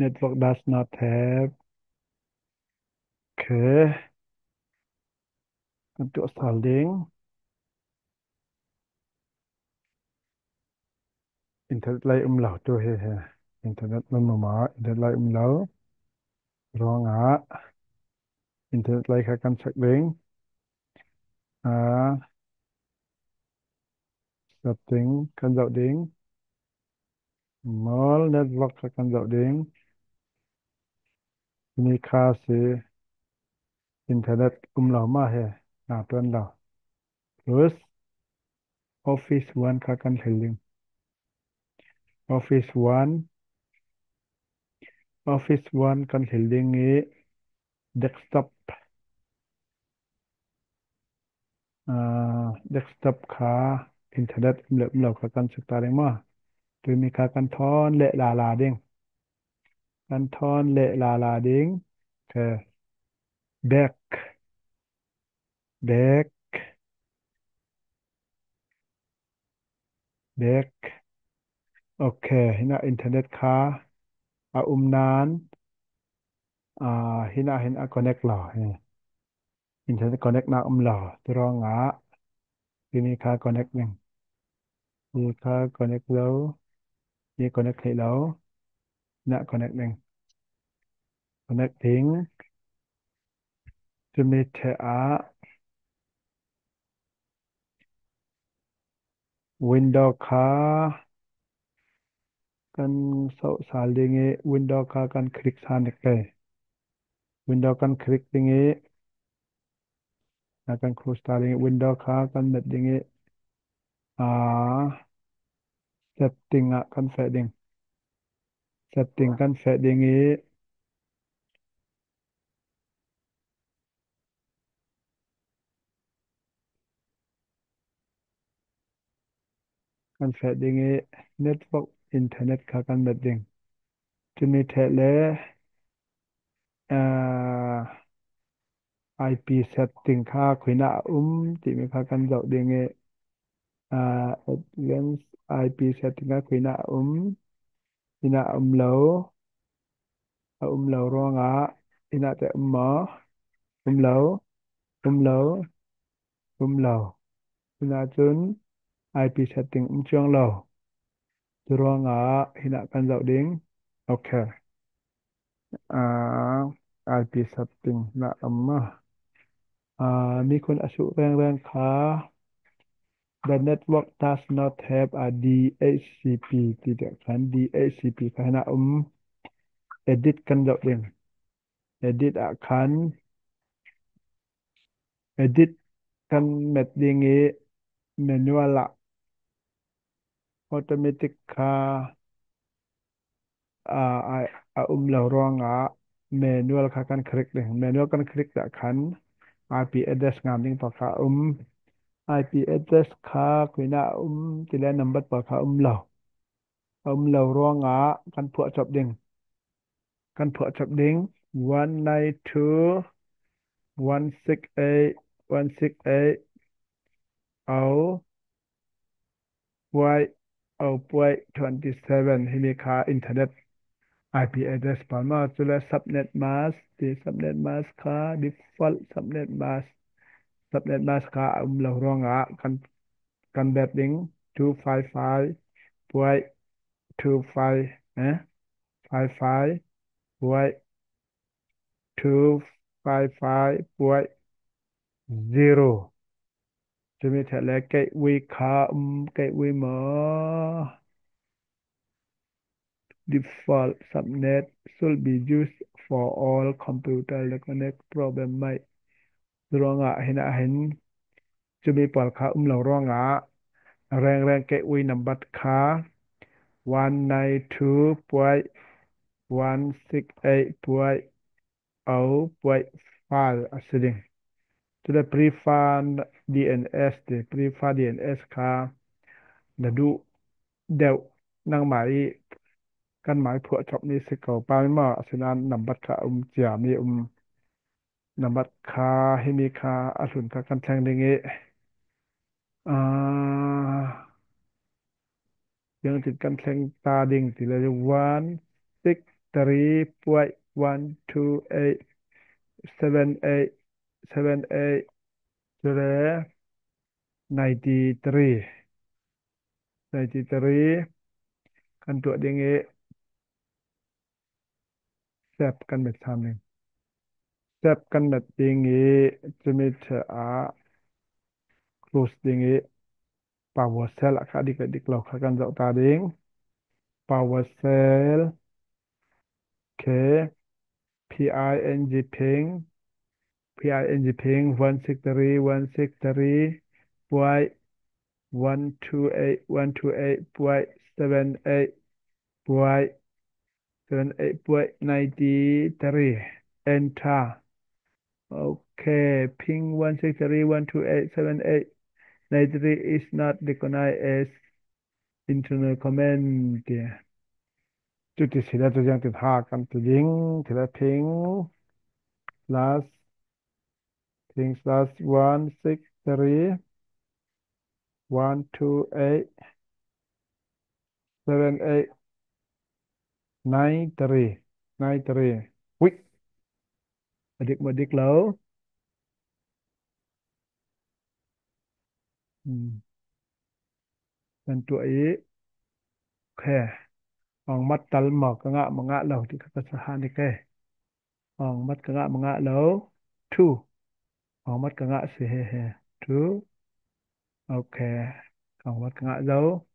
Network does not have. Okay. Untuk saling. Internet lai umlau to he he. Internet memama, internet lai umlau. wrong a. Ah. Internet lai kakan sakling. Ah. Setting kan dạo đính. Mall network kakan dạo đính. มีค่าส้อินเทอร์เน็ตกุมเรล่ามาเหรอตัวนเราหรือออฟฟิศวันค่ากันเฉลี่ยออฟฟิศวันออฟฟิศวันกันเฉลี่ยงี้เด็กสต็อปอ่าเด็กสต็อปค่าอินเทอร์เน็ตกุมเหล่ามาเหรอค่ากันสุดตาเรงมาโดยมีค่ากันทอนเละลาลาเด้งนันทอนเละลาลาดิงเธอเบกเบกเบกโอเคฮินาอินเทอร์เน็ตค่ะอาอุมนานอ่าฮินาหินาคอนเนคกหล่อเนี่ยอินเทอร์เน็ตคอนเนคหน้าอุมหล่อตรองอะทีนี้ค่ะคอนเนคหนึ่งอือค่ะคอนเนคแล้วนี่คอนเนคกให้แล้วนะคอนเนคหนึ่งนึกถึงจะมีเทอะวินโดว์คากันสาวสาลิงเวินโดว์คากันคลิกสานกเกวินโดว์กันคลิกดิงเอกันคลูสตาลิงวินโดว์คากันเน็ตดิงเอ่าเซตติ้งอ่ะกันเซตติ้งเซตติ้งกันเซตดิงเมันแฟดดิงเอเน็ตเวิร์กอินเทอร์เน็ตค่ะกันแบบดิงจะมีเทเลอ่า IP setting ค่าคุยหน้าอุ้มจิมีค่ะกันเจ้าดิงเออ่า advanced IP setting ค่าคุยหน้าอุ้มคุยหน้าอุ้มเหลวเอาอุ้มเหลวร้องอ่ะคุยหน้าแต่อุ้มหมออุ้มเหลวอุ้มเหลวอุ้มเหลวคุยหน้าจุน IP setting um chuang lo durong a ah, hina kan lo ding okay a uh, IP setting na amma a uh, mi kun asu rang rang kha the network does not have a dhcp tidak kan dhcp kana um edit kan lo ding edit akan ah edit kan met ding e manual lah อัตมิติกาอาอาอุมเลรองอะเมนูลคากันคลิกเลยเมนูกันคลิกจะคันอาพีเอเดสงามยิ่งปากาอุมอาพีเอเดสคาคุยนาอุมทีแล้นัมบปากาอุมเลาอุมเลรองอะกันเพื่อจบดิ่งกันเพื่อจบดิ่ง one nine two one six eight one six eight เอา w h i output 27 himika internet IP address ปามาจุล subnet mask ที่ subnet mask ค่ะ default subnet mask subnet mask ค่ะอุ้มเรารองอ่ะกันกันแบบดิ้ง255 point 25นะ55 point 255 point 0这边才来改เ卡，嗯，改为嘛？default subnet should be used for all computer แลิวร์เน็ก problem ไม่ร้องอ่ะเห็นอ่ะเห็นจะมีปอดขาอุ้มเราร้องอ่ะแรงแรงกอุ้นับัตร o าวันในทูป่วยวันสิกเอป่วยเอาป่วยฟาลอ่ะสิ่งจะได้ prefan DNS เด็ก prefan DNS ค่ะเดี๋ยวดูเดี๋ยวนางหมายกันหมายเพื่อจบนี้สิเก่าป้าไมีมาสินานนำบัตรค่ะอุ้มจามีอุ้มนำบัตรค่ะให้มีค่ะอสุนทรกันแทงดึงเงีอ่ายังติดกันแทงตาดิ่งสิเลยวัน six three point one two eight seven eight seven eight three ninety three ninety three กันตัวเดีงเอแซบกันแบบทำหนึ่งแซบกันแบบเดีงเอจะมีเธออา close เดียงเอ power cell ค่ะดิกดิกาค่ะกันจากตาเดิยง power cell โอเค ping PIN Ping 163 163 point 128 128 point 78 point 78 point 93 enter okay ping 163 128 78 93 is not recognized as internal command จุดที่สี่แล้วจะยังติดหากันตัวยิงทีละพิง plus Things that's one, six, three, one, two, eight, seven, eight, nine, three, nine, three. Quick. Adik madik low. Hmm. Then to eight. Okay. Ang mat tal mo ka nga mga low. Di ka kasahan ni kay. Ang mat ka nga mga low. Two. còn mất cả ngã sẽ hè hè true ok còn mất cả ngã dấu